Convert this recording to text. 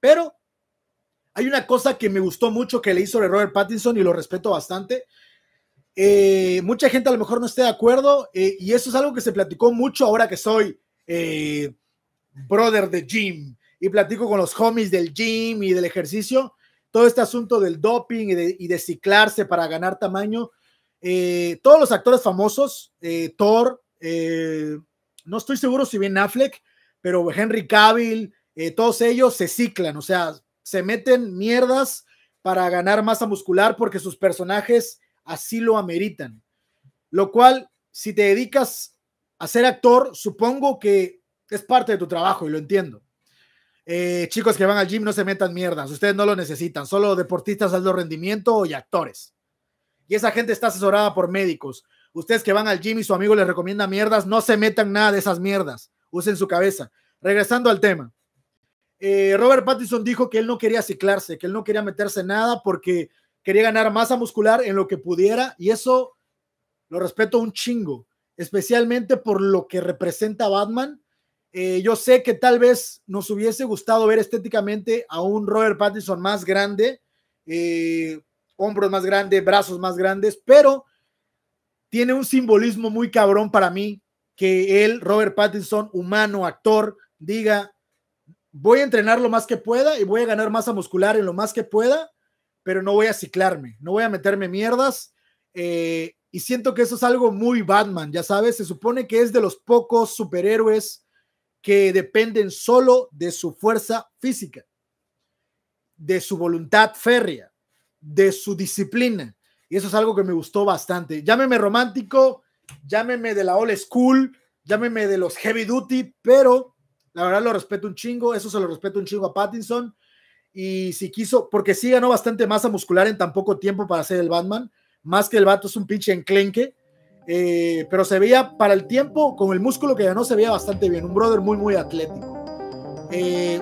Pero hay una cosa que me gustó mucho que le hizo de Robert Pattinson y lo respeto bastante. Eh, mucha gente a lo mejor no esté de acuerdo eh, y eso es algo que se platicó mucho ahora que soy eh, brother de Jim y platico con los homies del gym y del ejercicio. Todo este asunto del doping y de, ciclarse para ganar tamaño. todos los actores famosos, Thor, no estoy seguro si bien Affleck, pero Henry Cavill, eh, todos ellos se ciclan, o sea, se meten mierdas para ganar masa muscular porque sus personajes así lo ameritan. Lo cual, si te dedicas a ser actor, supongo que es parte de tu trabajo y lo entiendo. Eh, chicos que van al gym, no se metan mierdas, ustedes no lo necesitan, solo deportistas al alto rendimiento y actores. Y esa gente está asesorada por médicos. Ustedes que van al gym y su amigo les recomienda mierdas, no se metan nada de esas mierdas, usen su cabeza. Regresando al tema, eh, Robert Pattinson dijo que él no quería ciclarse, que él no quería meterse en nada porque quería ganar masa muscular en lo que pudiera y eso lo respeto un chingo, especialmente por lo que representa Batman. Eh, yo sé que tal vez nos hubiese gustado ver estéticamente a un Robert Pattinson más grande, eh, hombros más grandes, brazos más grandes, pero tiene un simbolismo muy cabrón para mí que él, Robert Pattinson, humano, actor, diga, voy a entrenar lo más que pueda y voy a ganar masa muscular en lo más que pueda, pero no voy a ciclarme, no voy a meterme mierdas. Eh, y siento que eso es algo muy Batman, ya sabes, se supone que es de los pocos superhéroes que dependen solo de su fuerza física, de su voluntad férrea, de su disciplina. Y eso es algo que me gustó bastante. Llámeme romántico, llámeme de la old school, llámeme de los heavy duty, pero la verdad lo respeto un chingo, eso se lo respeto un chingo a Pattinson. Y si quiso, porque sí ganó bastante masa muscular en tan poco tiempo para ser el Batman, más que el vato es un pinche enclenque. Eh, pero se veía para el tiempo, con el músculo que ganó, se veía bastante bien. Un brother muy, muy atlético. Eh,